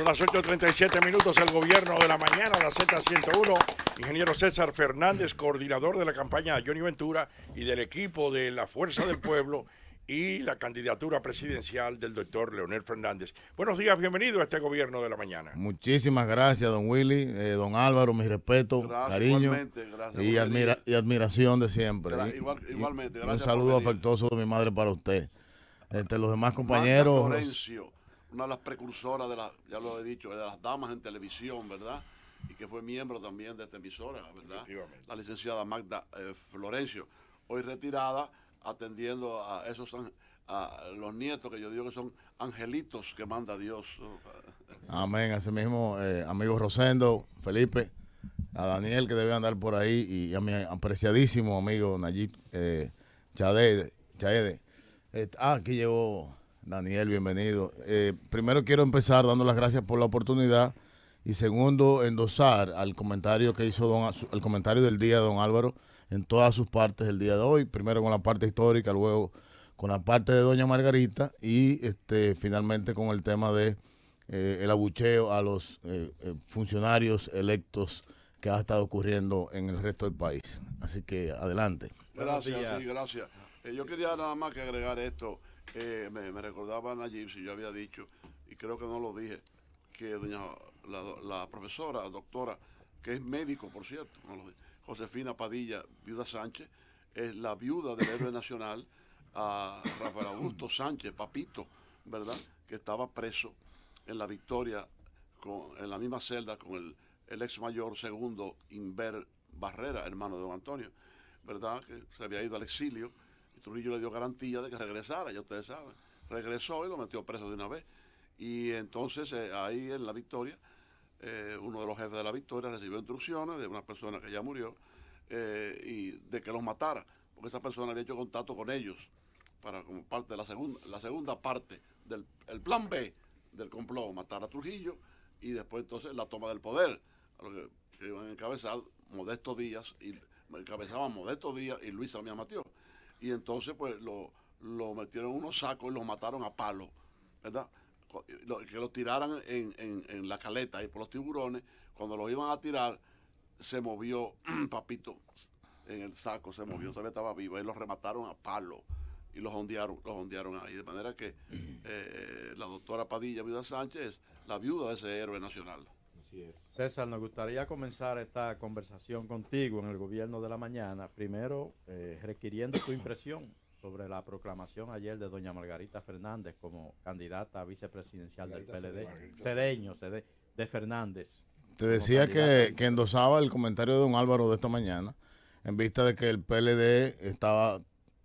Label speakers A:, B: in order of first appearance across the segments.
A: Son las 8.37 minutos. El gobierno de la mañana, la Z101. Ingeniero César Fernández, coordinador de la campaña de Johnny Ventura y del equipo de la Fuerza del Pueblo y la candidatura presidencial del doctor Leonel Fernández. Buenos días, bienvenido a este gobierno de la mañana.
B: Muchísimas gracias, don Willy, eh, don Álvaro, mi respeto, cariño y, admiración de siempre. igualmente, un saludo afectuoso de mi madre para usted. Entre los demás compañeros
C: una de las precursoras de las, ya lo he dicho, de las damas en televisión, ¿verdad? Y que fue miembro también de esta emisora, ¿verdad? La licenciada Magda eh, Florencio, hoy retirada, atendiendo a esos a los nietos que yo digo que son angelitos que manda Dios.
B: Amén, ese mismo, eh, amigo Rosendo, Felipe, a Daniel que debe andar por ahí y a mi apreciadísimo amigo Nayib eh, Chade, eh, ah, aquí llegó Daniel, bienvenido. Eh, primero quiero empezar dando las gracias por la oportunidad y segundo endosar al comentario que hizo don, el comentario del día don Álvaro en todas sus partes el día de hoy. Primero con la parte histórica, luego con la parte de doña Margarita y este finalmente con el tema de eh, el abucheo a los eh, funcionarios electos que ha estado ocurriendo en el resto del país. Así que adelante.
C: Gracias, gracias. yo quería nada más que agregar esto eh, me, recordaban allí, si yo había dicho, y creo que no lo dije, que la, profesora, doctora, que es médico, por cierto, Josefina Padilla, viuda Sánchez, es la viuda del héroe nacional a Rafael Augusto Sánchez, papito, ¿verdad? Que estaba preso en la victoria, en la misma celda con el, el ex mayor segundo Inver Barrera, hermano de don Antonio, ¿verdad? Que se había ido al exilio Trujillo le dio garantía de que regresara, ya ustedes saben. Regresó y lo metió preso de una vez. Y entonces eh, ahí en la victoria, eh, uno de los jefes de la victoria recibió instrucciones de una persona que ya murió eh, y de que los matara, porque esa persona había hecho contacto con ellos para como parte de la segunda, la segunda parte del plan B del complot, matar a Trujillo y después entonces la toma del poder, lo que, iban a encabezar Modesto Díaz y encabezaban Modesto Díaz y Luis Samia Mateo y entonces pues lo, metieron en unos sacos y los mataron a palo, ¿verdad? que lo tiraran en, la caleta y por los tiburones, cuando lo iban a tirar, se movió, papito, en el saco, se movió, todavía estaba vivo, y los remataron a palo y los ondearon, los ondearon ahí. De manera que eh, la doctora Padilla Viuda Sánchez, la viuda de ese héroe nacional.
D: César, nos gustaría comenzar esta conversación contigo en el gobierno de la mañana. Primero, eh, requiriendo tu impresión sobre la proclamación ayer de doña Margarita Fernández como candidata a vicepresidencial del PLD. Cedeño, de Fernández. Te decía que, que
B: endosaba el comentario de don Álvaro de esta mañana, en vista de que el PLD estaba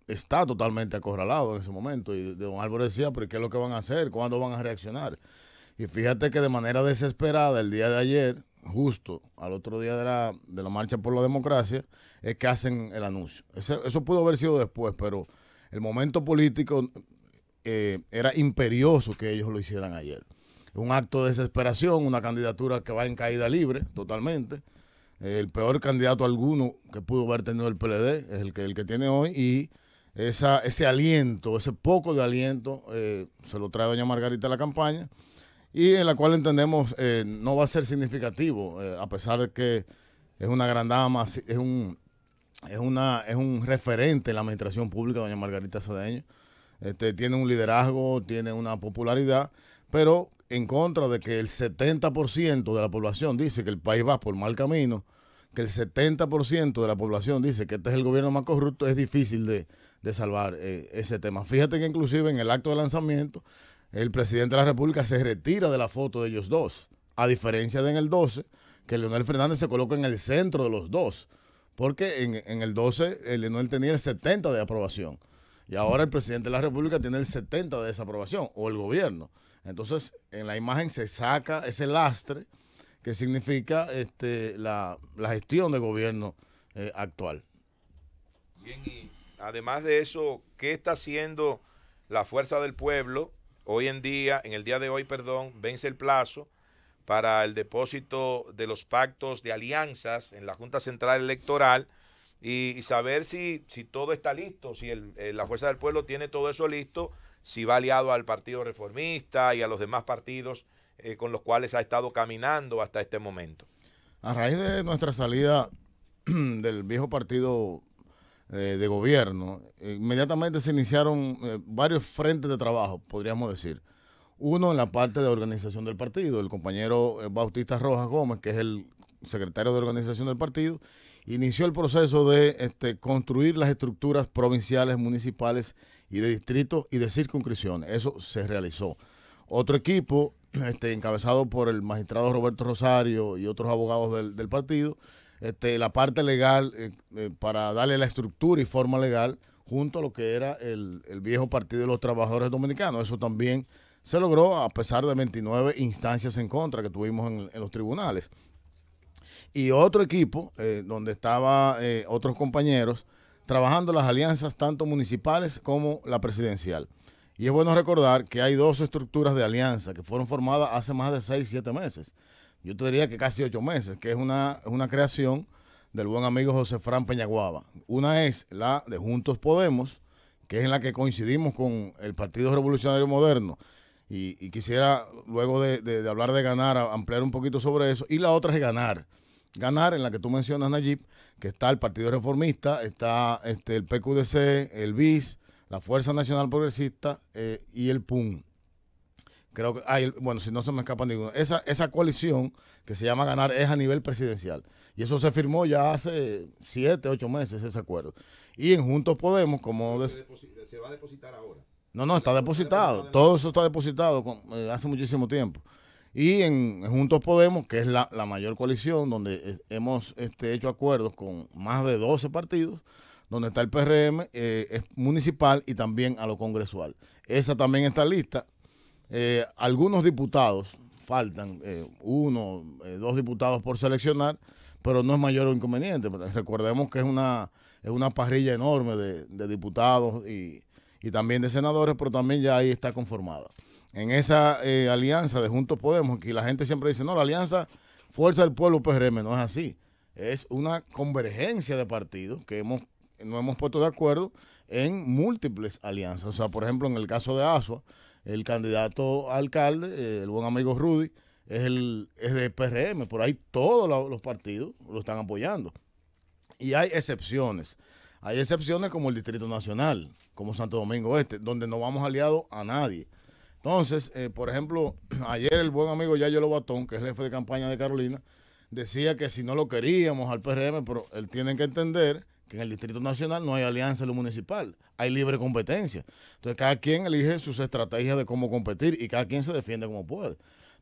B: está totalmente acorralado en ese momento. Y don Álvaro decía, pero ¿qué es lo que van a hacer? ¿Cuándo van a reaccionar? Y fíjate que de manera desesperada el día de ayer, justo al otro día de la, marcha por la democracia, es que hacen el anuncio. Eso, pudo haber sido después, pero el momento político eh, era imperioso que ellos lo hicieran ayer. Un acto de desesperación, una candidatura que va en caída libre totalmente. el peor candidato alguno que pudo haber tenido el PLD es el que, el que tiene hoy y ese aliento, ese poco de aliento eh, se lo trae doña Margarita a la campaña y en la cual entendemos eh, no va a ser significativo, eh, a pesar de que es una gran dama, es un, es una, es un referente en la administración pública, doña Margarita Sadeño, Este, tiene un liderazgo, tiene una popularidad, pero en contra de que el 70% de la población dice que el país va por mal camino, que el 70% de la población dice que este es el gobierno más corrupto, es difícil de, de salvar eh, ese tema. Fíjate que inclusive en el acto de lanzamiento el presidente de la República se retira de la foto de ellos dos. A diferencia de en el 12, que Leonel Fernández se coloca en el centro de los dos. Porque en, el 12 eh, Leonel tenía el 70 de aprobación. Y ahora el presidente de la República tiene el 70 de desaprobación, o el gobierno. Entonces, en la imagen se saca ese lastre que significa este, la, gestión del gobierno eh, actual.
E: Bien, y además de eso, ¿qué está haciendo la fuerza del pueblo hoy en día, en el día de hoy, perdón, vence el plazo para el depósito de los pactos de alianzas en la Junta Central Electoral y, saber si, si, todo está listo, si eh, la Fuerza del Pueblo tiene todo eso listo, si va aliado al Partido Reformista y a los demás partidos eh, con los cuales ha estado caminando hasta este momento.
B: A raíz de nuestra salida del viejo partido eh, de gobierno, inmediatamente se iniciaron eh, varios frentes de trabajo, podríamos decir. Uno en la parte de organización del partido, el compañero eh, Bautista Rojas Gómez, que es el secretario de organización del partido, inició el proceso de este, construir las estructuras provinciales, municipales y de distrito y de circunscripciones. Eso se realizó. Otro equipo, este, encabezado por el magistrado Roberto Rosario y otros abogados del, del partido, este, la parte legal eh, eh, para darle la estructura y forma legal junto a lo que era el, viejo Partido de los Trabajadores Dominicanos. Eso también se logró a pesar de 29 instancias en contra que tuvimos en, los tribunales. Y otro equipo, eh, donde estaban otros compañeros, trabajando las alianzas tanto municipales como la presidencial. Y es bueno recordar que hay dos estructuras de alianza que fueron formadas hace más de 6, 7 meses yo te diría que casi ocho meses, que es una, una creación del buen amigo José Fran Peñaguaba. Una es la de Juntos Podemos, que es en la que coincidimos con el Partido Revolucionario Moderno. Y, quisiera, luego de, hablar de ganar, ampliar un poquito sobre eso. Y la otra es ganar. Ganar, en la que tú mencionas, Nayib, que está el Partido Reformista, está este, el PQDC, el BIS, la Fuerza Nacional Progresista eh, y el PUN creo que hay, bueno, si no se me escapa ninguno, esa, esa coalición que se llama ganar es a nivel presidencial. Y eso se firmó ya hace siete, ocho meses ese acuerdo. Y en Juntos Podemos, como... Se va a depositar ahora. No, no, está depositado. Todo eso está depositado eh, hace muchísimo tiempo. Y en Juntos Podemos, que es la, mayor coalición, donde eh, hemos este, hecho acuerdos con más de 12 partidos, donde está el PRM eh, es municipal y también a lo congresual. Esa también está lista eh, algunos diputados, faltan eh, uno, eh, dos diputados por seleccionar, pero no es mayor inconveniente. Recordemos que es una, parrilla enorme de, diputados y, también de senadores, pero también ya ahí está conformada. En esa alianza de Juntos Podemos, que la gente siempre dice, no, la alianza Fuerza del Pueblo PRM, no es así. Es una convergencia de partidos que hemos, no hemos puesto de acuerdo en múltiples alianzas. O sea, por ejemplo, en el caso de ASUA, el candidato alcalde, eh, el buen amigo Rudy, es, el, es de PRM. Por ahí todos los partidos lo están apoyando. Y hay excepciones. Hay excepciones como el Distrito Nacional, como Santo Domingo Este, donde no vamos aliados a nadie. Entonces, eh, por ejemplo, ayer el buen amigo Yayo Lobatón, que es el jefe de campaña de Carolina, decía que si no lo queríamos al PRM, pero él tiene que entender que en el Distrito Nacional no hay alianza en lo municipal, hay libre competencia. Entonces cada quien elige sus estrategias de cómo competir y cada quien se defiende como puede.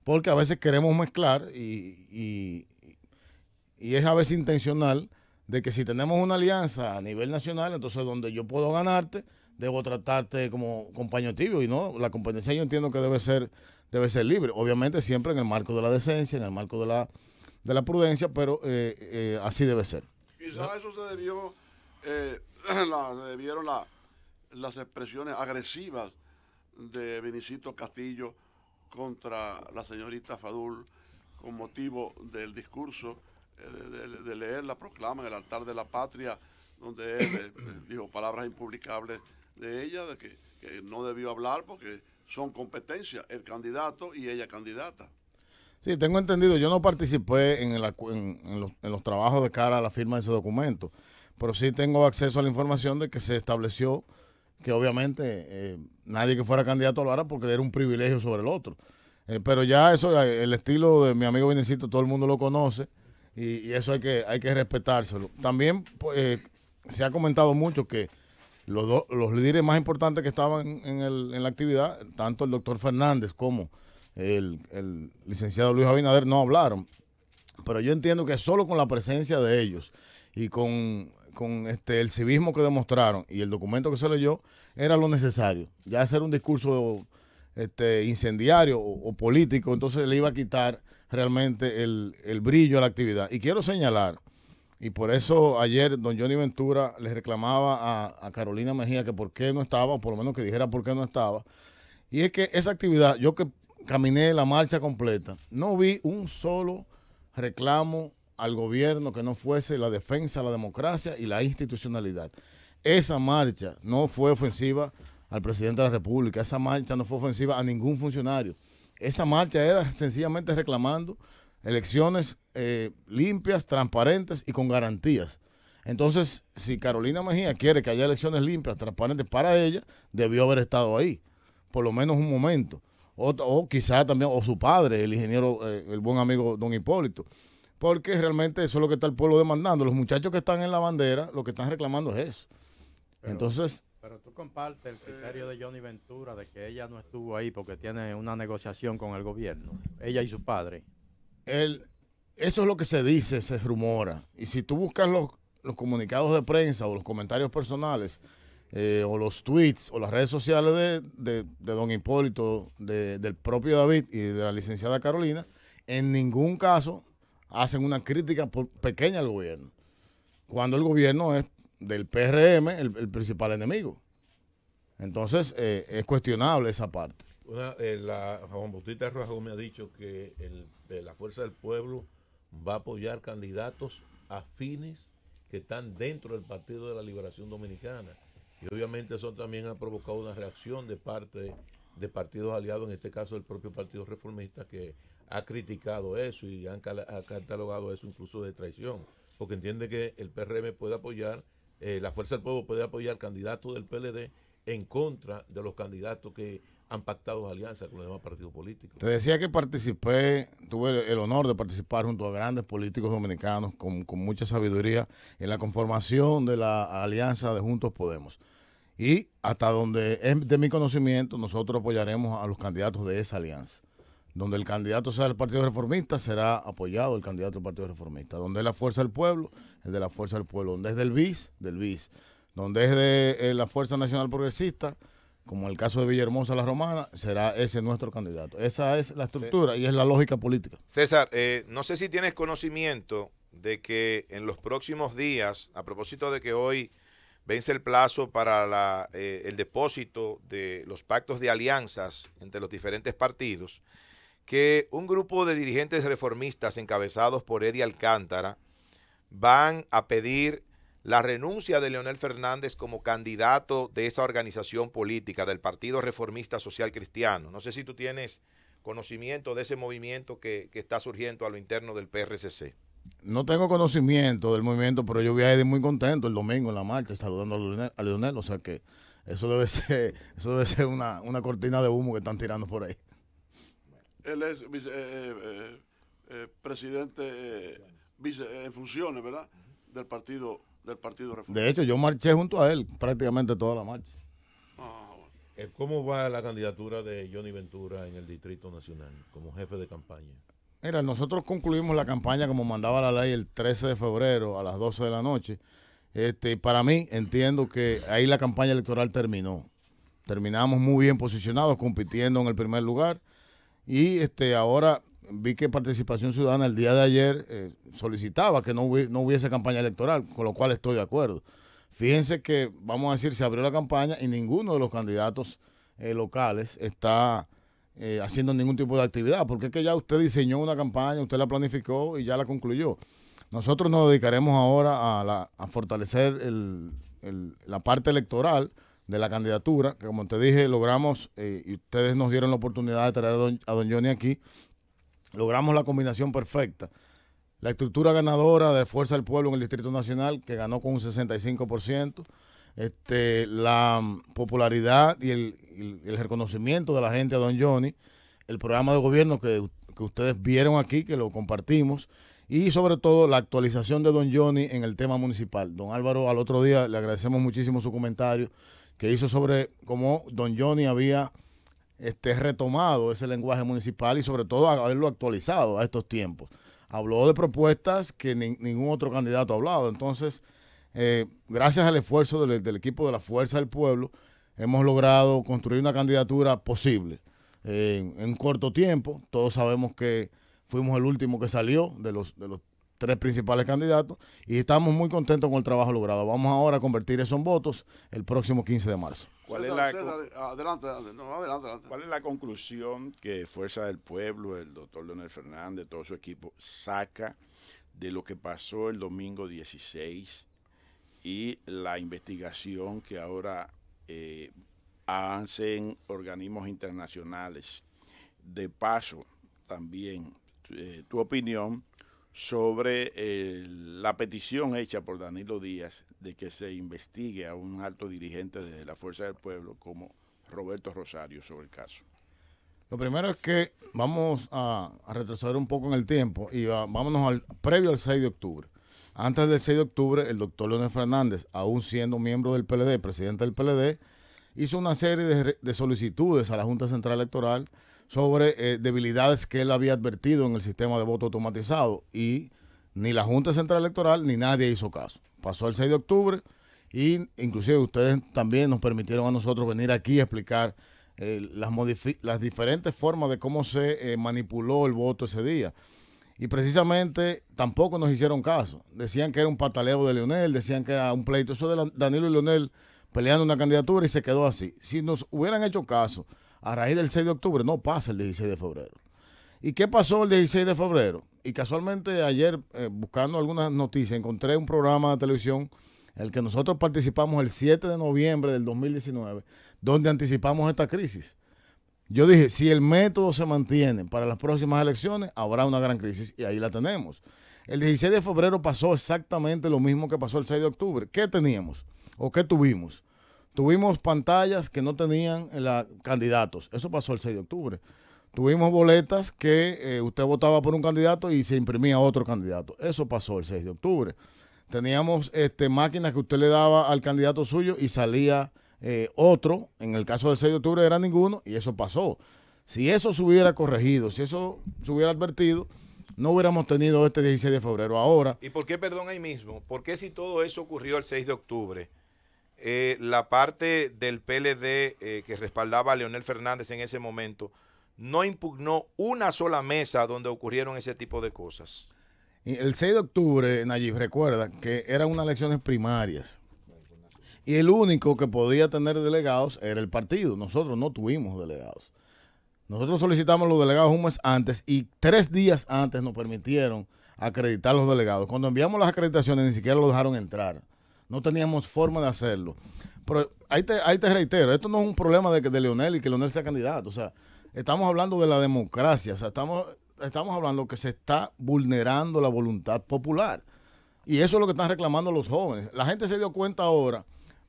B: Porque a veces queremos mezclar y, y, es a veces intencional de que si tenemos una alianza a nivel nacional, entonces donde yo puedo ganarte, debo tratarte como compañero tibio y no, la competencia yo entiendo que debe ser, debe ser libre, obviamente siempre en el marco de la decencia, en el marco de la, de la prudencia, pero eh, eh, así debe ser.
C: Quizás eso se debió, eh, debieron las expresiones agresivas de Benicito Castillo contra la señorita Fadul con motivo del discurso eh, de, leer la proclama en el altar de la patria, donde él eh, dijo palabras impublicables de ella, de que, que no debió hablar porque son competencia, el candidato y ella candidata.
B: Sí, tengo entendido. Yo no participé en, los, trabajos de cara a la firma de ese documento, pero sí tengo acceso a la información de que se estableció que obviamente eh, nadie que fuera candidato lo hará porque era un privilegio sobre el otro. Eh, pero ya eso, eh, el estilo de mi amigo Vinicito, todo el mundo lo conoce y, eso hay que, hay que respetárselo. También pues, se ha comentado mucho que los, líderes más importantes que estaban en la actividad, tanto el doctor Fernández como el, licenciado Luis Abinader no hablaron. Pero yo entiendo que solo con la presencia de ellos y con este, el civismo que demostraron y el documento que se leyó era lo necesario. Ya hacer un discurso este, incendiario o, político, entonces le iba a quitar realmente el, brillo a la actividad. Y quiero señalar, y por eso ayer don Johnny Ventura le reclamaba a, a Carolina Mejía que por qué no estaba, o por lo menos que dijera por qué no estaba, y es que esa actividad, yo que caminé la marcha completa. No vi un solo reclamo al gobierno que no fuese la defensa de la democracia y la institucionalidad. Esa marcha no fue ofensiva al presidente de la República, esa marcha no fue ofensiva a ningún funcionario. Esa marcha era sencillamente reclamando elecciones eh, limpias, transparentes y con garantías. Entonces, si Carolina Mejía quiere que haya elecciones limpias, transparentes para ella, debió haber estado ahí, por lo menos un momento o, quizás también, o su padre, el ingeniero, eh, el buen amigo don Hipólito. Porque realmente eso es lo que está el pueblo demandando. Los muchachos que están en la bandera, lo que están reclamando es eso. Entonces...
D: Pero tú compartes el criterio de Johnny Ventura de que ella no estuvo ahí porque tiene una negociación con el gobierno, ella y su padre. El, eso es lo que se dice, se rumora.
B: Y si tú buscas los, los comunicados de prensa o los comentarios personales, eh, o los tweets o las redes sociales de, don Hipólito, de, del propio David y de la licenciada Carolina, en ningún caso hacen una crítica pequeña al gobierno, cuando el gobierno es del PRM el, principal enemigo. Entonces eh, es cuestionable esa parte.
F: Una, eh, la, Juan Bautista Rojas me ha dicho que la Fuerza del Pueblo va a apoyar candidatos afines que están dentro del Partido de la Liberación Dominicana. Y obviamente eso también ha provocado una reacción de parte de partidos aliados, en este caso del propio Partido Reformista, que ha criticado eso y ha catalogado eso incluso de traición, porque entiende que el PRM puede apoyar, eh, la Fuerza del Pueblo puede apoyar candidatos del PLD en contra de los candidatos que han pactado alianzas con los demás partidos políticos.
B: Te decía que participé, tuve el honor de participar junto a grandes políticos dominicanos con, mucha sabiduría en la conformación de la alianza de Juntos Podemos. Y hasta donde es de mi conocimiento, nosotros apoyaremos a los candidatos de esa alianza. Donde el candidato sea del Partido Reformista, será apoyado el candidato del Partido Reformista. Donde es la Fuerza del Pueblo, el de la Fuerza del Pueblo. Donde es del BIS, del BIS. Donde es de eh, la Fuerza Nacional Progresista, como el caso de Villahermosa la Romana, será ese nuestro candidato. Esa es la estructura y es la lógica política.
E: César, eh, no sé si tienes conocimiento de que en los próximos días, a propósito de que hoy vence el plazo para eh, el depósito de los pactos de alianzas entre los diferentes partidos, que un grupo de dirigentes reformistas encabezados por Eddie Alcántara van a pedir la renuncia de Leonel Fernández como candidato de esa organización política, del Partido Reformista Social Cristiano. No sé si tú tienes conocimiento de ese movimiento que, está surgiendo a lo interno del PRCC.
B: No tengo conocimiento del movimiento, pero yo voy muy contento el domingo en la marcha saludando a Leonel, o sea que eso debe ser, ser una, cortina de humo que están tirando por ahí.
C: Él es eh, eh, eh, eh, en funciones, ¿verdad? Del partido del Partido
F: De
B: hecho, yo marché junto a él prácticamente toda la marcha.
F: Ah, eh, ¿Cómo va la candidatura de Johnny Ventura en el Distrito Nacional como jefe de campaña?
B: Mira, nosotros concluimos la campaña como mandaba la ley el 13 de febrero a las 12 de la noche. Este, para mí, entiendo que ahí la campaña electoral terminó. Terminamos muy bien posicionados, compitiendo en el primer lugar. Y este ahora vi que Participación Ciudadana el día de ayer eh, solicitaba que no, hubiese, no hubiese campaña electoral, con lo cual estoy de acuerdo. Fíjense que, vamos a decir, se abrió la campaña y ninguno de los candidatos eh, locales está eh, haciendo ningún tipo de actividad, porque es que ya usted diseñó una campaña, usted la planificó y ya la concluyó. Nosotros nos dedicaremos ahora a, a fortalecer la parte electoral de la candidatura, que como te dije, logramos, eh, y ustedes nos dieron la oportunidad de traer a don, Johnny aquí, logramos la combinación perfecta. La estructura ganadora de Fuerza del Pueblo en el Distrito Nacional, que ganó con un 65%, este, la popularidad y el, reconocimiento de la gente a don Johnny, el programa de gobierno que, que ustedes vieron aquí, que lo compartimos, y sobre todo la actualización de don Johnny en el tema municipal. Don Álvaro, al otro día le agradecemos muchísimo su comentario que hizo sobre cómo don Johnny había este, retomado ese lenguaje municipal y sobre todo haberlo actualizado a estos tiempos. Habló de propuestas que ningún otro candidato ha hablado. Entonces, eh, gracias al esfuerzo del, equipo de la Fuerza del Pueblo, hemos logrado construir una candidatura posible en, en corto tiempo. Todos sabemos que fuimos el último que salió de los, de los tres principales candidatos y estamos muy contentos con el trabajo logrado. Vamos ahora a convertir esos votos el próximo 15 de marzo.
C: ¿Cuál es la, adelante, ¿Cuál es la conclusión que Fuerza
A: del Pueblo, el doctor Leonel Fernández, todo su equipo saca de lo que pasó el domingo 16 y la investigación que ahora eh, hacen organismos internacionales? De paso, también eh, tu opinión sobre la petición hecha por Danilo Díaz de que se investigue a un alto dirigente de la Fuerza del Pueblo como Roberto Rosario sobre el caso.
B: Lo primero es que vamos a, retrasar un poco en el tiempo y vámonos al previo al 6 de octubre. Antes del 6 de octubre, el doctor Leonel Fernández, aún siendo miembro del PLD, presidente del PLD, hizo una serie de solicitudes a la Junta Central Electoral sobre eh, debilidades que él había advertido en el sistema de voto automatizado y ni la Junta Central Electoral ni nadie hizo caso. Pasó el 6 de octubre y inclusive ustedes también nos permitieron a nosotros venir aquí a explicar eh, las, las, diferentes formas de cómo se eh, manipuló el voto ese día. Y precisamente tampoco nos hicieron caso. Decían que era un pataleo de Leonel, decían que era un pleito. Eso de Danilo y Leonel peleando una candidatura y se quedó así. Si nos hubieran hecho caso a raíz del 6 de octubre, no pasa el 16 de febrero. ¿Y qué pasó el 16 de febrero? Y casualmente ayer, eh, buscando algunas noticias, encontré un programa de televisión, el que nosotros participamos el 7 de noviembre del 2019, donde anticipamos esta crisis. Yo dije, si el método se mantiene para las próximas elecciones, habrá una gran crisis y ahí la tenemos. El 16 de febrero pasó exactamente lo mismo que pasó el 6 de octubre. ¿Qué teníamos o qué tuvimos? Tuvimos pantallas que no tenían eh, candidatos. Eso pasó el 6 de octubre. Tuvimos boletas que eh, usted votaba por un candidato y se imprimía otro candidato. Eso pasó el 6 de octubre. Teníamos este, máquinas que usted le daba al candidato suyo y salía eh, otro. En el caso del 6 de octubre era ninguno y eso pasó. Si eso se hubiera corregido, si eso se hubiera advertido, no hubiéramos tenido este 16 de febrero ahora. ¿Y por qué,
E: perdón, ahí mismo? ¿Por qué si todo eso ocurrió el 6 de octubre? Eh, la parte del PLD eh, que respaldaba a Leonel Fernández en ese momento no impugnó una sola mesa donde ocurrieron ese tipo de cosas.
B: el 6 de octubre, Nayib, recuerda que eran unas elecciones primarias. Y el único que podía tener delegados era el partido. Nosotros no tuvimos delegados. Nosotros solicitamos los delegados un mes antes y tres días antes nos permitieron acreditar los delegados. Cuando enviamos las acreditaciones ni siquiera los dejaron entrar. No teníamos forma de hacerlo. Pero ahí te, te reitero, esto no es un problema de, que de Leonel y que Leonel sea candidato. O sea, estamos hablando de la democracia. O sea, estamos, estamos hablando que se está vulnerando la voluntad popular. Y eso es lo que están reclamando los jóvenes. La gente se dio cuenta ahora.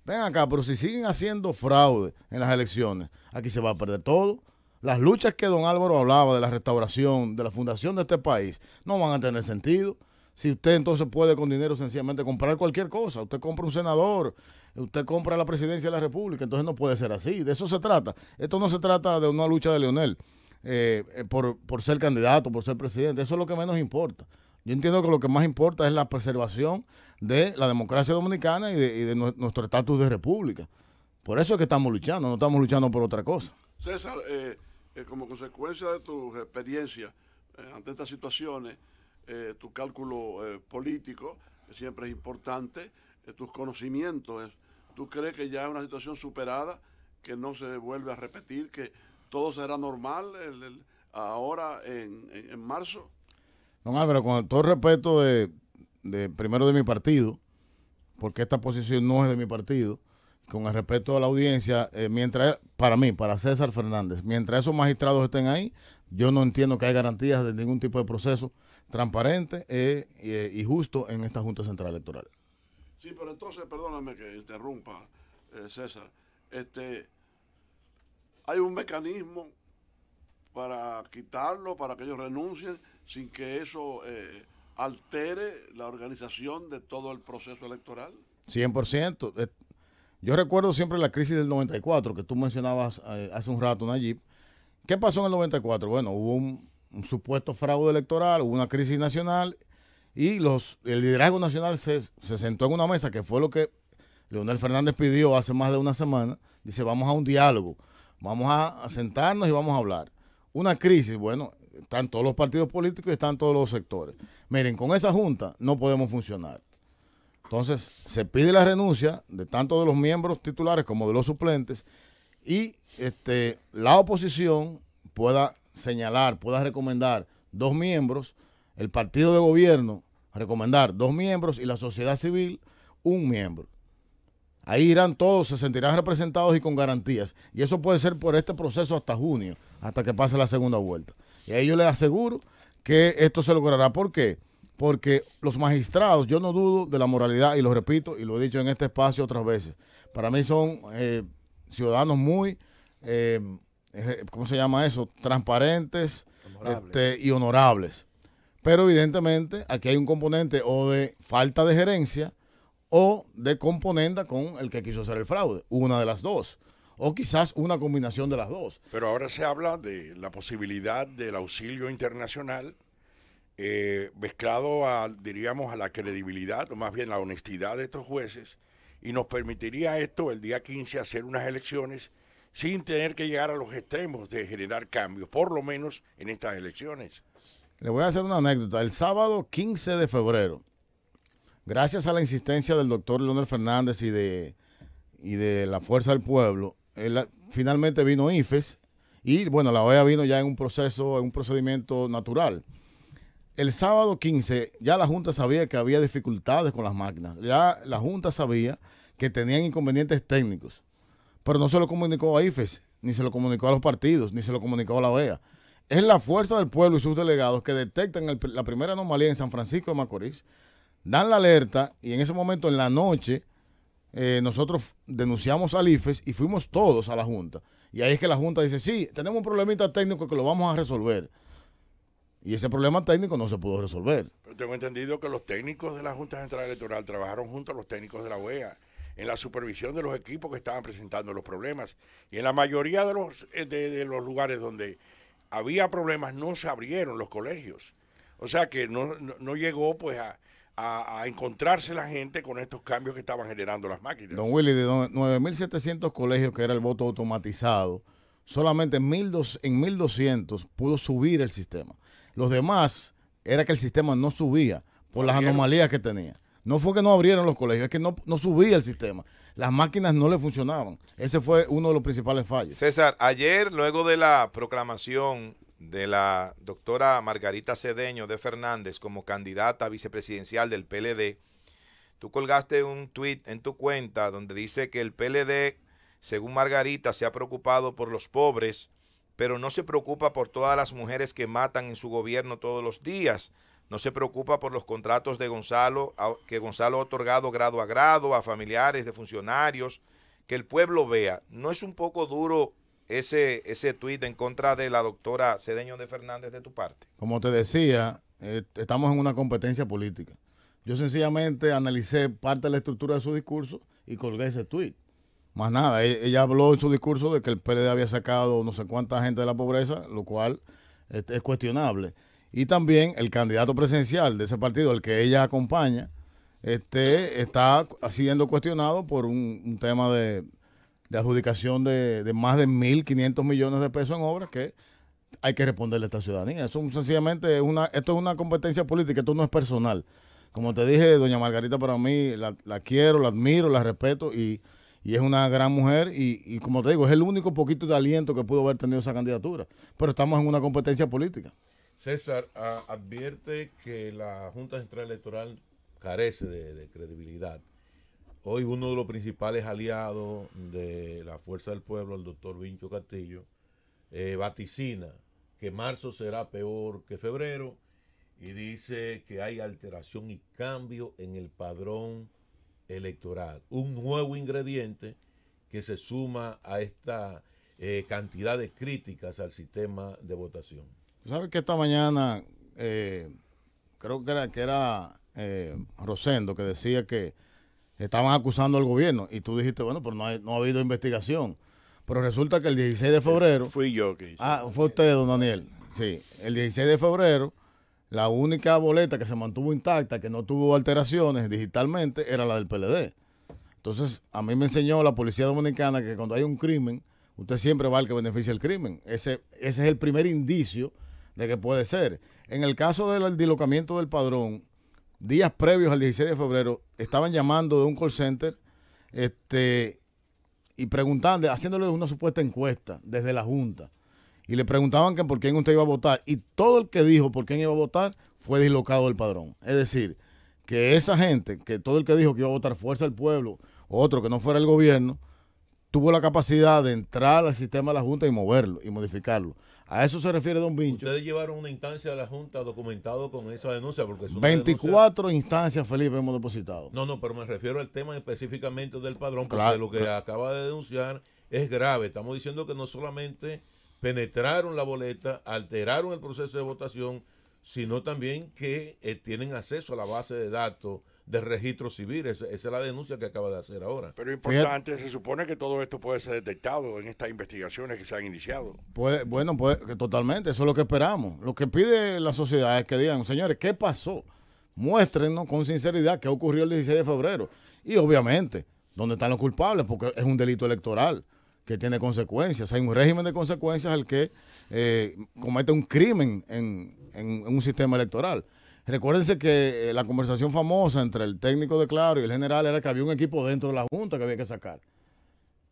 B: Ven acá, pero si siguen haciendo fraude en las elecciones, aquí se va a perder todo. Las luchas que don Álvaro hablaba de la restauración, de la fundación de este país, no van a tener sentido si usted entonces puede con dinero sencillamente comprar cualquier cosa. Usted compra un senador, usted compra la presidencia de la República, entonces no puede ser así. De eso se trata. Esto no se trata de una lucha de Leonel eh, eh, por, por ser candidato, por ser presidente. Eso es lo que menos importa. Yo entiendo que lo que más importa es la preservación de la democracia dominicana y de, nuestro estatus de república. Por eso es que estamos luchando, no estamos luchando por otra cosa.
C: César, eh, como consecuencia de tu experiencia ante estas situaciones, eh, tu cálculo eh, político, que siempre es importante, eh, tus conocimientos. ¿Tú crees que ya es una situación superada, que no se vuelve a repetir, que todo será normal el, ahora en, en, marzo?
B: Don Álvaro, con todo respeto de, primero de mi partido, porque esta posición no es de mi partido, con el respeto a la audiencia, mientras para mí, para César Fernández, mientras esos magistrados estén ahí, yo no entiendo que hay garantías de ningún tipo de proceso transparente eh, eh, y justo en esta Junta Central Electoral.
C: Sí, pero entonces, perdóname que interrumpa, eh, César. Este, hay un mecanismo para quitarlo, para que ellos renuncien, sin que eso altere la organización de todo el proceso electoral.
B: 100%. Yo recuerdo siempre la crisis del 94, que tú mencionabas hace un rato, Nayib. ¿Qué pasó en el 94? Bueno, hubo un un supuesto fraude electoral, hubo una crisis nacional y los, el liderazgo nacional se, sentó en una mesa, que fue lo que Leonel Fernández pidió hace más de una semana. Dice, vamos a un diálogo, vamos a, sentarnos y vamos a hablar. Una crisis, bueno, están todos los partidos políticos y están todos los sectores. Miren, con esa junta no podemos funcionar. Entonces, se pide la renuncia de tanto de los miembros titulares como de los suplentes y este, la oposición pueda señalar, pueda recomendar dos miembros, el partido de gobierno recomendar dos miembros y la sociedad civil un miembro. Ahí irán todos, se sentirán representados y con garantías. Y eso puede ser por este proceso hasta junio, hasta que pase la segunda vuelta. Y ahí yo les aseguro que esto se logrará. ¿Por qué? Porque los magistrados, yo no dudo de la moralidad, y lo repito, y lo he dicho en este espacio otras veces, para mí son eh, ciudadanos muy eh, eh, ¿cómo se llama eso? Transparentes este, y honorables. Pero evidentemente aquí hay un componente o de falta de gerencia o de componenda con el que quiso hacer el fraude, una de las dos, o quizás una combinación de las dos.
A: Pero ahora se habla de la posibilidad del auxilio internacional eh, mezclado a, diríamos, a la credibilidad, o más bien la honestidad de estos jueces, y nos permitiría esto el día 15 hacer unas elecciones sin tener que llegar a los extremos de generar cambios, por lo menos en estas elecciones.
B: Le voy a hacer una anécdota. El sábado 15 de febrero, gracias a la insistencia del doctor Leonel Fernández y de, de la Fuerza del Pueblo, eh, finalmente vino IFES y bueno, la OEA vino ya en un proceso, en un procedimiento natural. El sábado 15 ya la Junta sabía que había dificultades con las máquinas, ya la Junta sabía que tenían inconvenientes técnicos. Pero no se lo comunicó a IFES, ni se lo comunicó a los partidos, ni se lo comunicó a la OEA. Es la fuerza del pueblo y sus delegados que detectan la primera anomalía en San Francisco de Macorís, dan la alerta y en ese momento, en la noche, eh, nosotros denunciamos al IFES y fuimos todos a la Junta. Y ahí es que la Junta dice, sí, tenemos un problemita técnico que lo vamos a resolver. Y ese problema técnico no se pudo resolver.
A: Pero tengo entendido que los técnicos de la Junta Central Electoral trabajaron junto a los técnicos de la OEA en la supervisión de los equipos que estaban presentando los problemas. Y en la mayoría de los, eh, de, los lugares donde había problemas no se abrieron los colegios. O sea que no, no, llegó pues a, a, encontrarse la gente con estos cambios que estaban generando las máquinas.
B: Don Willy, de 9.700 colegios que era el voto automatizado, solamente en 1.200 pudo subir el sistema. Los demás era que el sistema no subía por las anomalías que tenía. No fue que no abrieron los colegios, es que no, subía el sistema. Las máquinas no le funcionaban. Ese fue uno de los principales fallos.
E: César, ayer, luego de la proclamación de la doctora Margarita Cedeño de Fernández como candidata vicepresidencial del PLD, tú colgaste un tweet en tu cuenta donde dice que el PLD, según Margarita, se ha preocupado por los pobres, pero no se preocupa por todas las mujeres que matan en su gobierno todos los días no se preocupa por los contratos de Gonzalo, que Gonzalo ha otorgado grado a grado a familiares de funcionarios, que el pueblo vea. ¿No es un poco duro ese, ese tuit en contra de la doctora Cedeño de Fernández
B: de tu parte? Como te decía, eh, estamos en una competencia política. Yo sencillamente analicé parte de la estructura de su discurso y colgué ese tuit. Más nada, e, ella, habló en su discurso de que el PLD había sacado no sé cuánta gente de la pobreza, lo cual este, es cuestionable y también el candidato presencial de ese partido, el que ella acompaña, este, está siendo cuestionado por un, tema de, adjudicación de, más de 1.500 millones de pesos en obras que hay que responderle a esta ciudadanía. Eso sencillamente es una, esto es una competencia política, esto no es personal. Como te dije, doña Margarita para mí la, la quiero, la admiro, la respeto y, es una gran mujer y como te digo, es el único poquito de aliento que pudo haber tenido esa candidatura. Pero estamos en una competencia política.
F: César ah, advierte que la Junta Central Electoral carece de, credibilidad. Hoy uno de los principales aliados de la Fuerza del Pueblo, el doctor Vincho Castillo, eh, vaticina que marzo será peor que febrero y dice que hay alteración y cambio en el padrón electoral. Un nuevo ingrediente que se suma a esta eh, cantidad de críticas al sistema de votación.
B: ¿Sabes que esta mañana eh, creo que era, que era eh, Rosendo que decía que estaban acusando al gobierno y tú dijiste, bueno, pero no, no ha habido investigación. Pero resulta que el 16 de febrero...
D: Fui yo que hice. Ah,
B: fue usted, don Daniel. Sí, el 16 de febrero la única boleta que se mantuvo intacta, que no tuvo alteraciones digitalmente, era la del PLD. Entonces, a mí me enseñó la policía dominicana que cuando hay un crimen, usted siempre va al que beneficia el crimen. Ese, ese es el primer indicio de que puede ser. En el caso del dilocamiento del padrón, días previos al 16 de febrero, estaban llamando de un call center este, y preguntando, haciéndole una supuesta encuesta desde la Junta. Y le preguntaban que por quién usted iba a votar. Y todo el que dijo por quién iba a votar fue dislocado del padrón. Es decir, que esa gente, que todo el que dijo que iba a votar fuerza al pueblo, otro que no fuera el gobierno, tuvo la capacidad de entrar al sistema de la Junta y moverlo y modificarlo. A eso se refiere Don Vincho. Ustedes llevaron
F: una instancia de la Junta documentado con esa denuncia. porque 24
B: instancias, Felipe, hemos depositado.
F: No, no, pero me refiero al tema específicamente del padrón, porque lo que acaba de denunciar es grave. Estamos diciendo que no solamente penetraron la boleta, alteraron el proceso de votación, sino también que eh, tienen acceso a la base de datos de registro civil. Esa, es la denuncia que acaba de hacer ahora. Pero
A: importante, se supone que todo esto puede ser detectado en estas investigaciones que se han iniciado.
B: bueno, pues totalmente, eso es lo que esperamos. Lo que pide la sociedad es que digan, señores, ¿qué pasó? Muéstrenos con sinceridad qué ocurrió el 16 de febrero. Y obviamente, ¿dónde están los culpables? Porque es un delito electoral que tiene consecuencias. Hay un régimen de consecuencias al que eh, comete un crimen en un sistema electoral. Recuérdense que eh, la conversación famosa entre el técnico de Claro y el general era que había un equipo dentro de la Junta que había que sacar.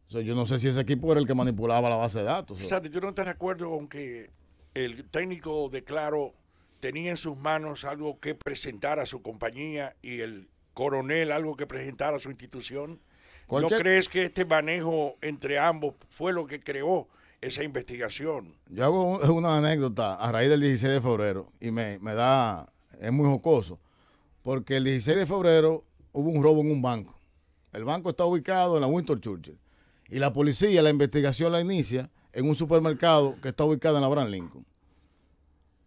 B: yo no sé si ese equipo era el que manipulaba la base de datos. O
A: yo no de acuerdo con que el técnico de Claro tenía en sus manos algo que presentar a su compañía y el coronel algo que presentar a su institución.
B: ¿No crees
A: que este manejo entre ambos fue lo que creó esa investigación?
B: Yo hago una anécdota a raíz del 16 de febrero y me, me da es muy jocoso, porque el 16 de febrero hubo un robo en un banco. El banco está ubicado en la Winter Churchill y la policía la investigación la inicia en un supermercado que está ubicado en la Abraham Lincoln.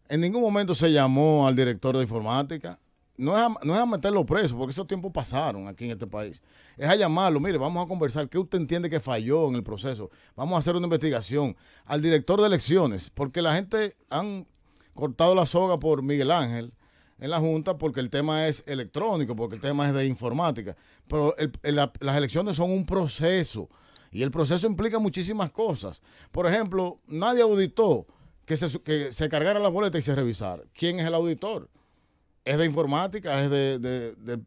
B: En ningún momento se llamó al director de informática. No es, no es a meterlo preso, porque esos tiempos pasaron aquí en este país. Es a llamarlo, mire, vamos a conversar. ¿Qué usted entiende que falló en el proceso? Vamos a hacer una investigación. Al director de elecciones, porque la gente han cortado la soga por Miguel Ángel, en la Junta porque el tema es electrónico, porque el tema es de informática. Pero las elecciones son un proceso y el proceso implica muchísimas cosas. Por ejemplo, nadie auditó que se, cargara la boleta y se revisara. ¿Quién es el auditor? ¿Es de informática? ¿Es de,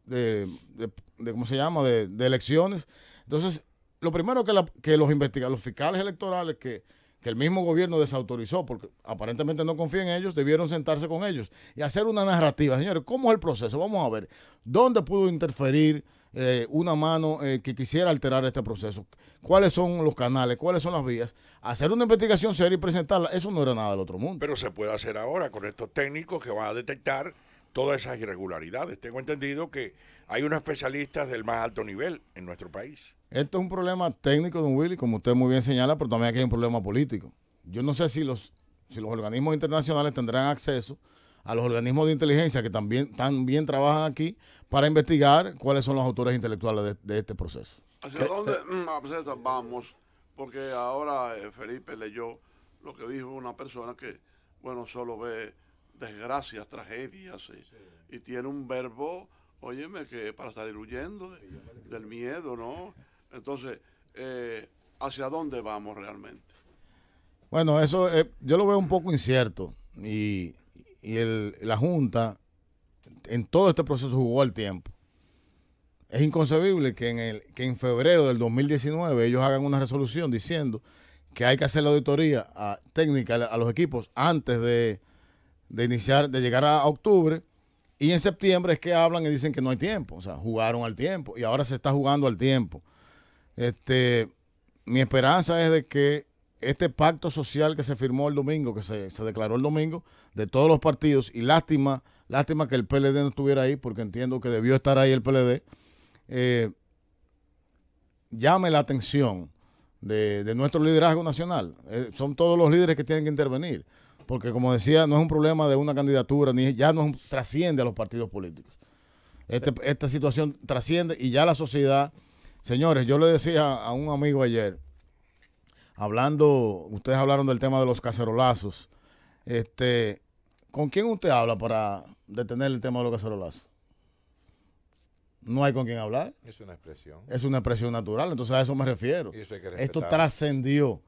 B: cómo se llama? De, elecciones. Entonces, lo primero que, que los investigadores, los fiscales electorales que que el mismo gobierno desautorizó porque aparentemente no confía en ellos, debieron sentarse con ellos y hacer una narrativa. Señores, ¿cómo es el proceso? Vamos a ver, ¿dónde pudo interferir eh, una mano eh, que quisiera alterar este proceso? ¿Cuáles son los canales? ¿Cuáles son las vías? Hacer una investigación seria y presentarla, eso no era nada del otro mundo.
A: Pero se puede hacer ahora con estos técnicos que van a detectar todas esas irregularidades. Tengo entendido que hay unos especialistas del más alto nivel en nuestro país.
B: Esto es un problema técnico, don Willy, como usted muy bien señala, pero también aquí hay un problema político. Yo no sé si los, si los organismos internacionales tendrán acceso a los organismos de inteligencia que también, también trabajan aquí para investigar cuáles son los autores intelectuales de, este proceso.
C: ¿Hacia eh, dónde eh, mm, vamos? Porque ahora eh, Felipe leyó lo que dijo una persona que, bueno, solo ve desgracias, tragedias, y, tiene un verbo, óyeme, que para salir huyendo del miedo, ¿no? Entonces, eh, ¿hacia dónde vamos realmente?
B: Bueno, eso eh, yo lo veo un poco incierto. Y, el, la Junta, en todo este proceso, jugó al tiempo. Es inconcebible que en, el, que en febrero del 2019 ellos hagan una resolución diciendo que hay que hacer la auditoría técnica a los equipos antes de, de iniciar, de llegar a octubre. Y en septiembre es que hablan y dicen que no hay tiempo. O sea, jugaron al tiempo y ahora se está jugando al tiempo. Este, mi esperanza es de que este pacto social que se firmó el domingo, que se, declaró el domingo, de todos los partidos, y lástima, lástima que el PLD no estuviera ahí, porque entiendo que debió estar ahí el PLD, eh, llame la atención de, nuestro liderazgo nacional. Eh, son todos los líderes que tienen que intervenir, porque como decía, no es un problema de una candidatura, ni ya no trasciende a los partidos políticos. Este, esta situación trasciende y ya la sociedad Señores, yo le decía a un amigo ayer, hablando, ustedes hablaron del tema de los cacerolazos. Este, ¿Con quién usted habla para detener el tema de los cacerolazos? No hay con quién hablar. Es una expresión. Es una expresión natural, entonces a eso me refiero. esto trascendió.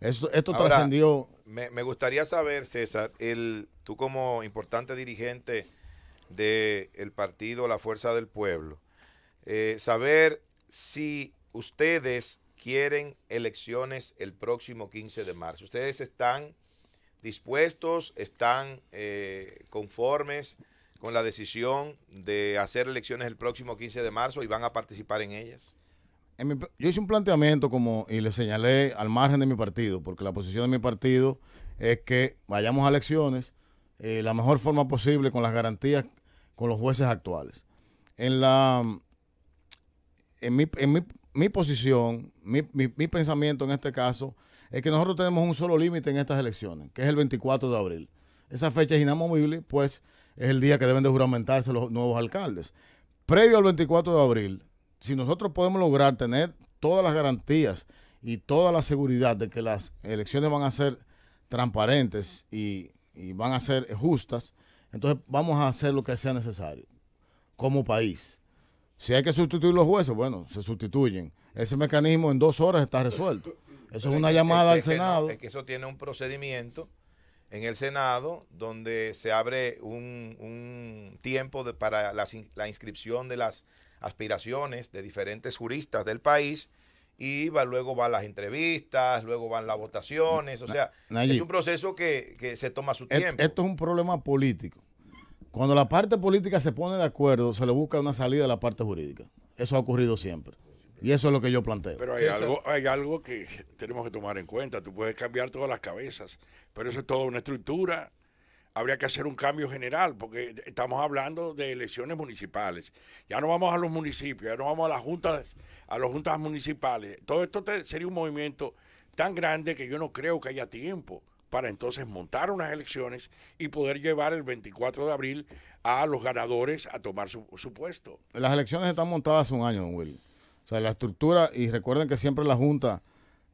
B: Esto, trascendió.
E: Me, gustaría saber, César, el, tú como importante dirigente del partido La Fuerza del Pueblo, eh, saber si ustedes quieren elecciones el próximo 15 de marzo, ustedes están dispuestos, están eh, conformes con la decisión de hacer elecciones el próximo 15 de marzo y van a participar en ellas?
B: yo hice un planteamiento como y le señalé al margen de mi partido, porque la posición de mi partido es que vayamos a elecciones eh, la mejor forma posible con las garantías con los jueces actuales. En la en mi, en mi, mi posición, mi, pensamiento en este caso, es que nosotros tenemos un solo límite en estas elecciones, que es el 24 de abril. Esa fecha es inamovible, pues es el día que deben de juramentarse los nuevos alcaldes. Previo al 24 de abril, si nosotros podemos lograr tener todas las garantías y toda la seguridad de que las elecciones van a ser transparentes y, y van a ser justas, entonces vamos a hacer lo que sea necesario como país si hay que sustituir los jueces, bueno, se sustituyen. Ese mecanismo en dos horas está resuelto. Eso es una llamada al Senado. es
E: que eso tiene un procedimiento en el Senado donde se abre un, tiempo para la, inscripción de las aspiraciones de diferentes juristas del país y luego van las entrevistas, luego van las votaciones, o sea, es un proceso que, que se toma su tiempo. Esto
B: es un problema político. Cuando la parte política se pone de acuerdo, se le busca una salida a la parte jurídica. Eso ha ocurrido siempre. Y eso es lo que yo planteo. Pero hay algo,
A: hay algo que tenemos que tomar en cuenta. Tú puedes cambiar todas las cabezas, pero eso es toda una estructura. Habría que hacer un cambio general, porque estamos hablando de elecciones municipales. Ya no vamos a los municipios, ya no vamos a las juntas, a las juntas municipales. Todo esto sería un movimiento tan grande que yo no creo que haya tiempo para entonces montar unas elecciones y poder llevar el 24 de abril a los ganadores a tomar su, puesto.
B: Las elecciones están montadas hace un año, don Will. O sea, la estructura, y recuerden que siempre la Junta,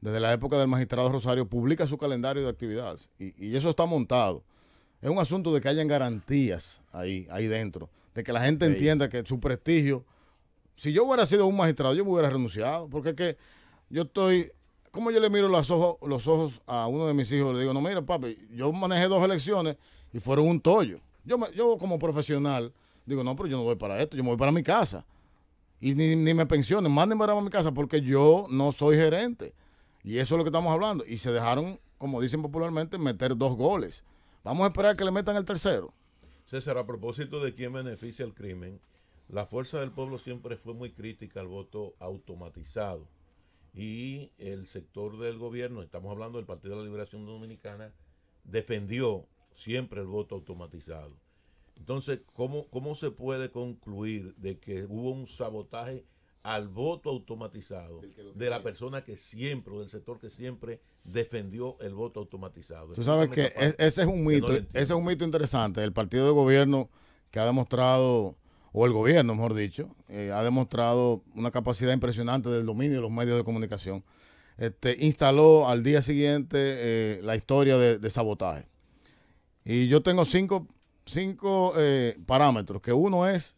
B: desde la época del magistrado Rosario, publica su calendario de actividades y, eso está montado. Es un asunto de que hayan garantías ahí, ahí dentro, de que la gente entienda que su prestigio, si yo hubiera sido un magistrado, yo me hubiera renunciado, porque es que yo estoy ¿Cómo yo le miro los ojos, los ojos a uno de mis hijos? Le digo, no, mira, papi, yo manejé dos elecciones y fueron un tollo. Yo, yo como profesional digo, no, pero yo no voy para esto, yo me voy para mi casa. Y ni, ni me pensiones, manden para mi casa porque yo no soy gerente. Y eso es lo que estamos hablando. Y se dejaron, como dicen popularmente, meter dos goles. Vamos a esperar que le metan el tercero.
F: César, a propósito de quién beneficia el crimen, la fuerza del pueblo siempre fue muy crítica al voto automatizado y el sector del gobierno, estamos hablando del Partido de la Liberación Dominicana, defendió siempre el voto automatizado. Entonces, ¿cómo, cómo se puede concluir de que hubo un sabotaje al voto automatizado de la persona que siempre, o del sector que siempre defendió el voto automatizado? Tú sabes que ese es un mito, ese es
B: un mito interesante. El partido de gobierno que ha demostrado o el gobierno, mejor dicho, eh, ha demostrado una capacidad impresionante del dominio de los medios de comunicación. Este, instaló al día siguiente eh, la historia de, sabotaje. Y yo tengo cinco, eh, parámetros, que uno es,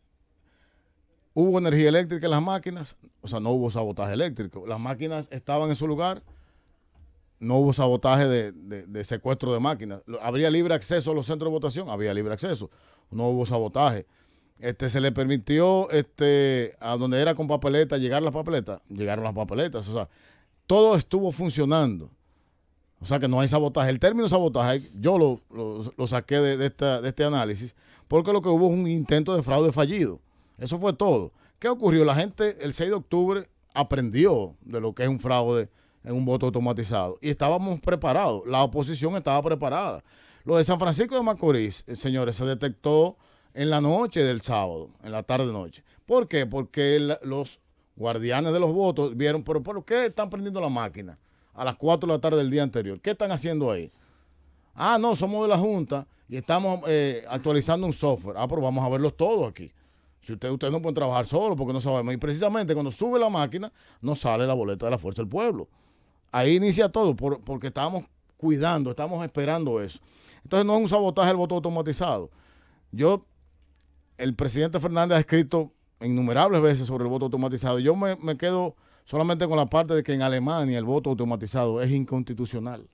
B: hubo energía eléctrica en las máquinas, o sea, no hubo sabotaje eléctrico. Las máquinas estaban en su lugar, no hubo sabotaje de, de secuestro de máquinas. ¿Habría libre acceso a los centros de votación? Había libre acceso, no hubo sabotaje este, se le permitió este, a donde era con papeleta llegar las papeletas. Llegaron las papeletas. O sea, todo estuvo funcionando. O sea que no hay sabotaje. El término sabotaje yo lo, saqué de, de este análisis porque lo que hubo es un intento de fraude fallido. Eso fue todo. ¿Qué ocurrió? La gente el 6 de octubre aprendió de lo que es un fraude en un voto automatizado y estábamos preparados. La oposición estaba preparada. Lo de San Francisco de Macorís, eh, señores, se detectó en la noche del sábado, en la tarde-noche. ¿Por qué? Porque los guardianes de los votos vieron, pero ¿por qué están prendiendo la máquina a las 4 de la tarde del día anterior? ¿Qué están haciendo ahí? Ah, no, somos de la Junta y estamos eh, actualizando un software. Ah, pero vamos a verlos todos aquí. Si ustedes usted no pueden trabajar solo porque no sabemos. Y precisamente cuando sube la máquina, no sale la boleta de la Fuerza del Pueblo. Ahí inicia todo porque estamos cuidando, estamos esperando eso. Entonces no es un sabotaje el voto automatizado. Yo el presidente Fernández ha escrito innumerables veces sobre el voto automatizado. Yo me, quedo solamente con la parte de que en Alemania el voto automatizado es inconstitucional.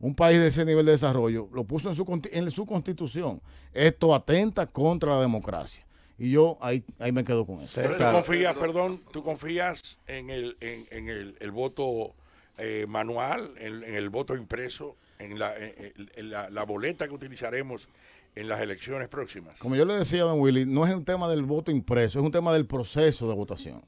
B: Un país de ese nivel de desarrollo lo puso en su, en su constitución. Esto atenta contra la democracia. Y yo ahí, ahí me quedo con eso. tú confías,
A: perdón, tú confías en el, en, el, voto eh, manual, en, el voto impreso, en, la boleta que utilizaremos en las elecciones próximas.
B: Como yo le decía a don Willy, no es un tema del voto impreso, es un tema del proceso de votación.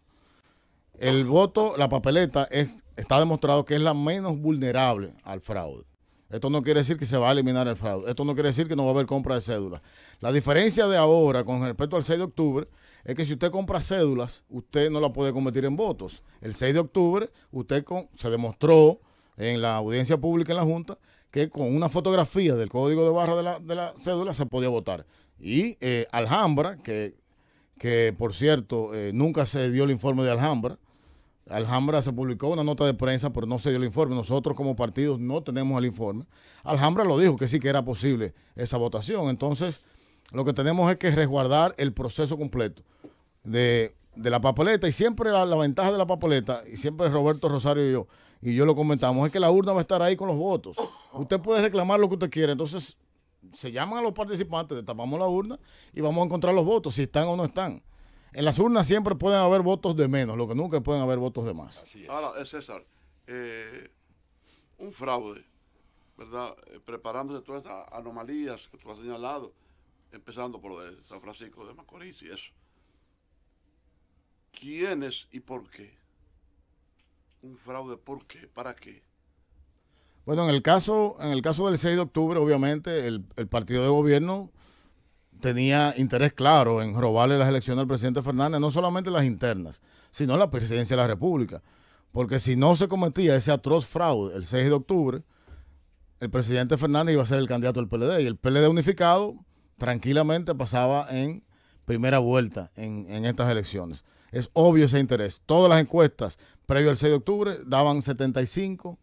B: El ah. voto, la papeleta, está demostrado que es la menos vulnerable al fraude. Esto no quiere decir que se va a eliminar el fraude. Esto no quiere decir que no va a haber compra de cédulas. La diferencia de ahora con respecto al 6 de octubre es que si usted compra cédulas, usted no la puede convertir en votos. El 6 de octubre, usted se demostró en la audiencia pública en la Junta que con una fotografía del código de barra de la, cédula se podía votar. Y eh, Alhambra, que, que por cierto eh, nunca se dio el informe de Alhambra, Alhambra se publicó una nota de prensa, pero no se dio el informe. Nosotros como partidos no tenemos el informe. Alhambra lo dijo que sí que era posible esa votación. Entonces, lo que tenemos es que resguardar el proceso completo de de la papeleta, y siempre la, ventaja de la papeleta, y siempre Roberto Rosario y yo, y yo lo comentamos, es que la urna va a estar ahí con los votos. Usted puede reclamar lo que usted quiera, entonces se llaman a los participantes, tapamos la urna y vamos a encontrar los votos, si están o no están. En las urnas siempre pueden haber votos de menos, lo que nunca pueden haber votos de más.
C: Eh, César, eh, un fraude, ¿verdad? Eh, preparándose todas estas anomalías que tú has señalado, empezando por lo de San Francisco de Macorís y eso quiénes y por qué. Un fraude, ¿por qué? ¿Para qué?
B: Bueno, en el caso, en el caso del 6 de octubre, obviamente, el, partido de gobierno tenía interés claro en robarle las elecciones al presidente Fernández, no solamente las internas, sino la presidencia de la República. Porque si no se cometía ese atroz fraude el 6 de octubre, el presidente Fernández iba a ser el candidato del PLD. Y el PLD unificado tranquilamente pasaba en primera vuelta en, en estas elecciones. Es obvio ese interés. Todas las encuestas previo al 6 de octubre daban 75,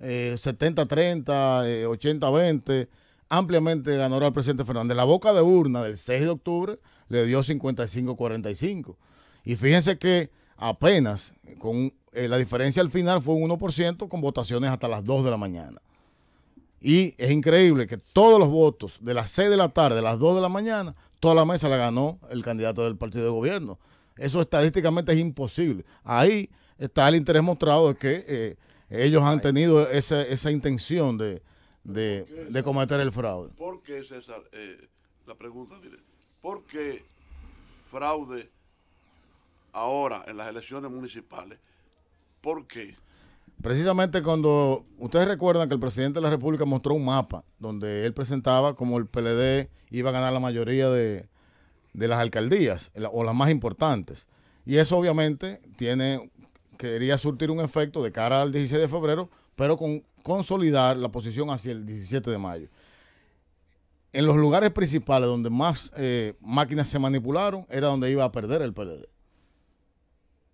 B: 70-30, 80-20. Ampliamente ganó el presidente Fernández. La boca de urna del 6 de octubre le dio 55-45. Y fíjense que apenas con eh, la diferencia al final fue un 1% con votaciones hasta las 2 de la mañana. Y es increíble que todos los votos de las 6 de la tarde, a las 2 de la mañana, toda la mesa la ganó el candidato del partido de gobierno, eso estadísticamente es imposible. Ahí está el interés mostrado de que eh, ellos han tenido esa, intención de, cometer el fraude.
C: ¿Por qué, César? Eh, la pregunta, ¿por qué fraude ahora en las elecciones municipales? ¿Por qué?
B: Precisamente cuando ustedes recuerdan que el presidente de la República mostró un mapa donde él presentaba como el PLD iba a ganar la mayoría de, de las alcaldías o las más importantes. Y eso obviamente tiene, quería surtir un efecto de cara al 16 de febrero, pero con consolidar la posición hacia el 17 de mayo. En los lugares principales donde más eh, máquinas se manipularon era donde iba a perder el PLD.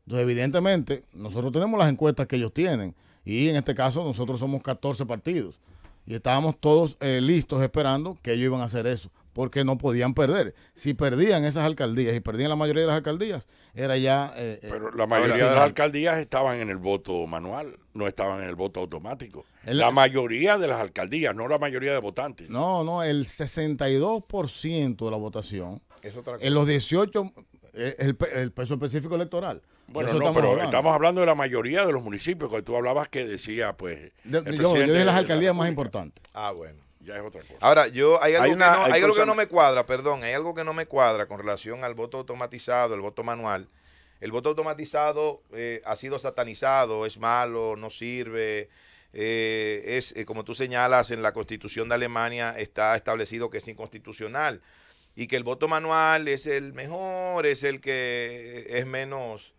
B: Entonces, evidentemente, nosotros tenemos las encuestas que ellos tienen. Y en este caso, nosotros somos 14 partidos. Y estábamos todos eh, listos esperando que ellos iban a hacer eso porque no podían perder. Si perdían esas alcaldías y perdían la mayoría de las alcaldías, era ya... Eh, eh, pero la mayoría de las
A: alcaldías estaban en el voto manual, no estaban en el voto automático. la mayoría de las alcaldías, no la mayoría de votantes.
B: No, no, el 62% de la votación. Es otra En los 18, eh, el, peso específico electoral. Bueno, no, estamos pero hablando. estamos
A: hablando de la mayoría de los municipios que tú hablabas que decía, pues. De, las alcaldías
B: más importantes. Ah,
A: bueno ya es otra
B: cosa.
E: Ahora, yo hay algo, que, no, me cuadra, perdón, hay algo que no me cuadra con relación al voto automatizado, el voto manual. El voto automatizado eh, ha sido satanizado, es malo, no sirve. Eh, es, eh, como tú señalas, en la constitución de Alemania está establecido que es inconstitucional y que el voto manual es el mejor, es el que es menos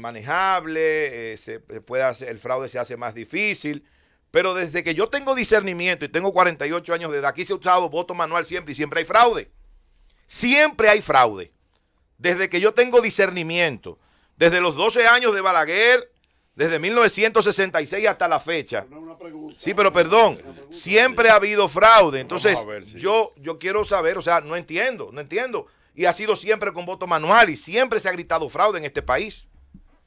E: manejable, se puede hacer, el fraude se hace más difícil. Pero desde que yo tengo discernimiento y tengo 48 años de edad, aquí se ha usado voto manual siempre y siempre hay fraude. Siempre hay fraude. Desde que yo tengo discernimiento, desde los 12 años de Balaguer, desde 1966 hasta la fecha. sí, pero perdón, siempre ha habido fraude. Entonces, yo, yo quiero saber, o sea, no entiendo, no entiendo. Y ha sido siempre con voto manual y siempre se ha gritado fraude en este país.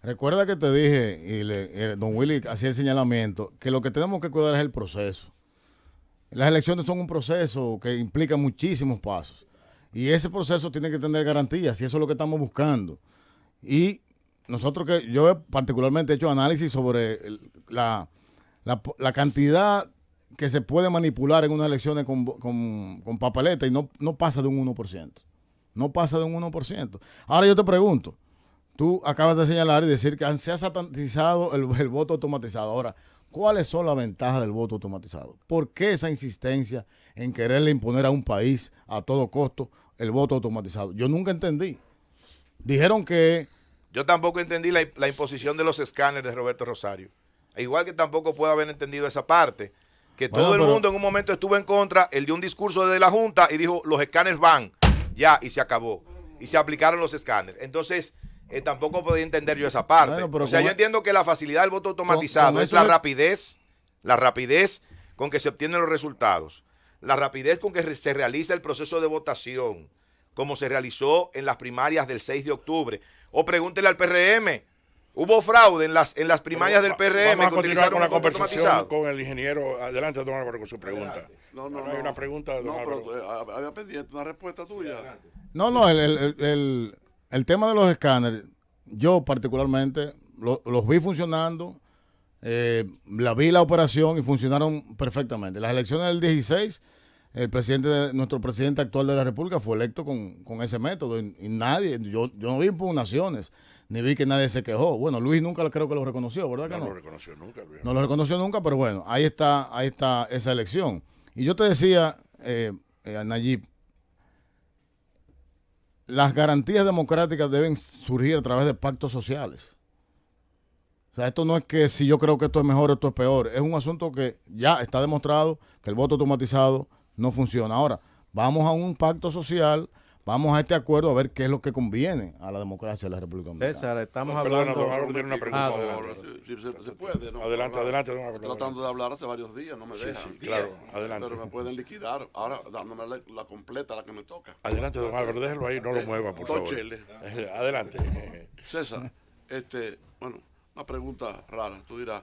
B: Recuerda que te dije, y eh, don Willy hacía el señalamiento, que lo que tenemos que cuidar es el proceso. Las elecciones son un proceso que implica muchísimos pasos. Y ese proceso tiene que tener garantías, y eso es lo que estamos buscando. Y nosotros que yo he particularmente hecho análisis sobre la, cantidad que se puede manipular en unas elecciones con, con, papeleta y no, no pasa de un 1%. No pasa de un 1%. Ahora yo te pregunto, Tú acabas de señalar y decir que se ha satanizado el, voto automatizado. Ahora, ¿cuáles son las ventajas del voto automatizado? ¿Por qué esa insistencia en quererle imponer a un país a todo costo el voto automatizado? Yo nunca entendí. Dijeron que...
E: Yo tampoco entendí la, imposición de los escáneres de Roberto Rosario. Igual que tampoco puedo haber entendido esa parte, que todo el mundo en un momento estuvo en contra, el de un discurso de la Junta y dijo, los escáneres van, ya, y se acabó. Y se aplicaron los escáneres. Entonces, eh, tampoco podía entender yo esa parte. o sea, yo e- entiendo que la facilidad del voto automatizado es la rapidez, la rapidez con que se obtienen los resultados, la rapidez con que se realiza el proceso de votación, como se realizó en las primarias del 6 de octubre. O pregúntele al PRM. Hubo fraude en las, en las primarias del PRM. Vamos a continuar con la conversación
A: con el ingeniero. Adelante, don Álvaro, con su pregunta. No, no, no. una pregunta de eh,
C: había pendiente una respuesta tuya.
B: No, no, el, el tema de los escáneres, yo particularmente los vi funcionando, eh, la vi la operación y funcionaron perfectamente. Las elecciones del 16, el presidente nuestro presidente actual de la República fue electo con, ese método y, nadie, yo, yo, no vi impugnaciones, ni vi que nadie se quejó. Bueno, Luis nunca creo que lo reconoció, ¿verdad? No, lo reconoció nunca. No lo reconoció nunca, pero bueno, ahí está, ahí está esa elección. Y yo te decía, eh, eh Nayib, las garantías democráticas deben surgir a través de pactos sociales. O sea, esto no es que si yo creo que esto es mejor, o esto es peor. Es un asunto que ya está demostrado que el voto automatizado no funciona. Ahora, vamos a un pacto social Vamos a este acuerdo a ver qué es lo que conviene a la democracia de la República
D: Dominicana. César, estamos perdona, hablando... una pregunta. Adelante, adelante. Don Estoy tratando de hablar hace varios días, no me dejan. Sí, claro, adelante. Pero me
C: pueden liquidar, ahora dándome la, completa, la que me toca. Adelante, don Álvaro, déjelo ahí, no lo eh, mueva, por favor. Eh, adelante. César, este, bueno, una pregunta rara. Tú dirás,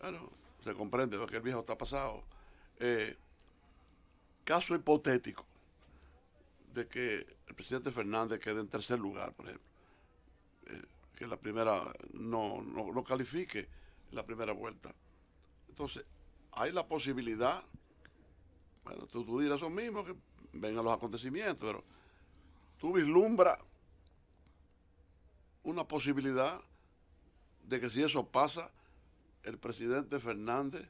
C: bueno, se comprende, porque el viejo está pasado. Eh, caso hipotético de que el presidente Fernández quede en tercer lugar, por ejemplo, eh, que la primera no, no, califique la primera vuelta. Entonces, hay la posibilidad, bueno, tú, tú dirás lo mismo, que vengan los acontecimientos, pero tú vislumbra una posibilidad de que si eso pasa, el presidente Fernández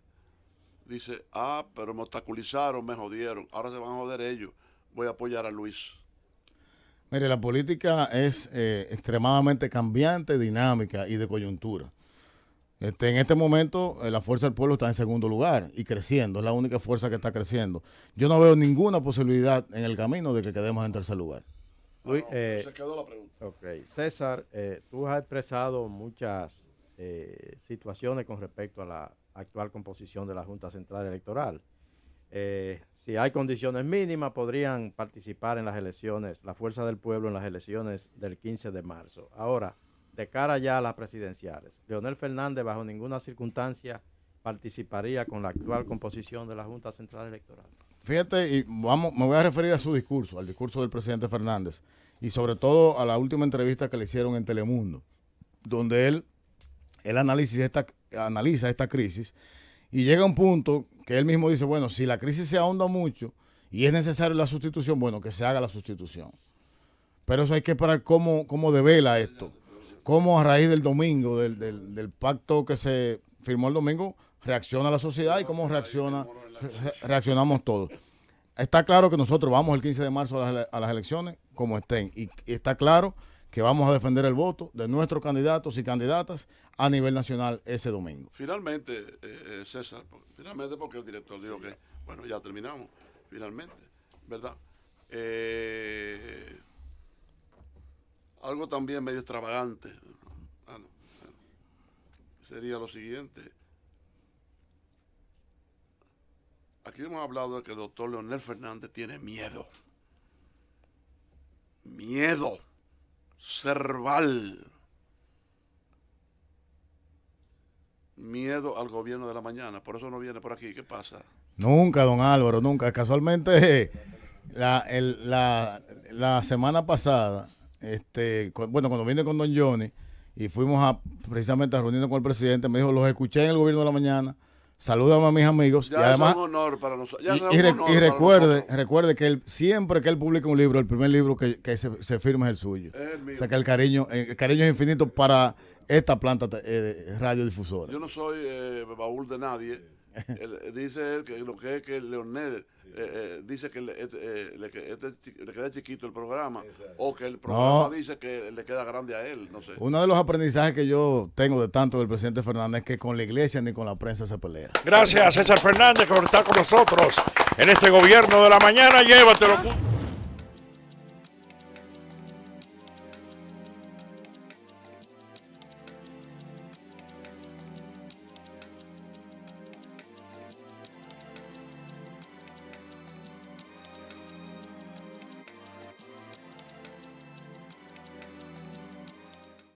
C: dice, ah, pero me obstaculizaron, me jodieron, ahora se van a joder ellos voy a apoyar a Luis.
B: Mire, la política es eh, extremadamente cambiante, dinámica y de coyuntura. Este, en este momento, eh, la fuerza del pueblo está en segundo lugar y creciendo. Es la única fuerza que está creciendo. Yo no veo ninguna posibilidad en el camino de que quedemos en tercer lugar.
D: Luis, eh, se quedó la pregunta. Okay. César, tú has expresado muchas situaciones con respecto a la actual composición de la Junta Central Electoral si hay condiciones mínimas, podrían participar en las elecciones, la fuerza del pueblo en las elecciones del 15 de marzo. Ahora, de cara ya a las presidenciales, Leonel Fernández bajo ninguna circunstancia participaría con la actual composición de la Junta Central Electoral.
B: Fíjate, y vamos, me voy a referir a su discurso, al discurso del presidente Fernández, y sobre todo a la última entrevista que le hicieron en Telemundo, donde él, analiza esta, analiza esta crisis y llega un punto que él mismo dice, bueno, si la crisis se ahonda mucho y es necesaria la sustitución, bueno, que se haga la sustitución. Pero eso hay que esperar cómo, cómo devela esto. Cómo a raíz del domingo, del, pacto que se firmó el domingo, reacciona la sociedad y cómo reacciona, reaccionamos todos. Está claro que nosotros vamos el 15 de marzo a las, elecciones, como estén. y está claro que vamos a defender el voto de nuestros candidatos y candidatas a nivel nacional ese domingo.
C: Finalmente, eh, eh, César, finalmente porque el director dijo que, bueno, ya terminamos, finalmente, ¿verdad? Eh, algo también medio extravagante ah, sería lo siguiente. Aquí hemos hablado de que el doctor Leonel Fernández tiene miedo. Miedo cerval. Miedo al gobierno de la mañana, por eso no viene por aquí. ¿Qué pasa?
B: Nunca, don Álvaro, nunca. Casualmente, la, la semana pasada, este, bueno, cuando vine con don Johnny y fuimos a, precisamente a reunirnos con el presidente, me dijo, los escuché en el gobierno de la mañana saludamos a mis amigos. y es un honor para nosotros. y, recuerde, recuerde que él, siempre que él publica un libro, el primer libro que, se, firma es el suyo. el O sea que el cariño, eh, el cariño es infinito para esta planta eh, radiodifusora.
C: Yo no soy eh, baúl de nadie eh, dice él que lo que es que Leonel eh, eh, dice que, este, este le, queda chiquito el programa o que el programa dice que le queda grande a él, no sé. Uno de los
B: aprendizajes que yo tengo de tanto del presidente Fernández es que con la iglesia ni con la prensa se pelea.
A: Gracias César Fernández por estar con nosotros en este gobierno de la mañana, llévatelo.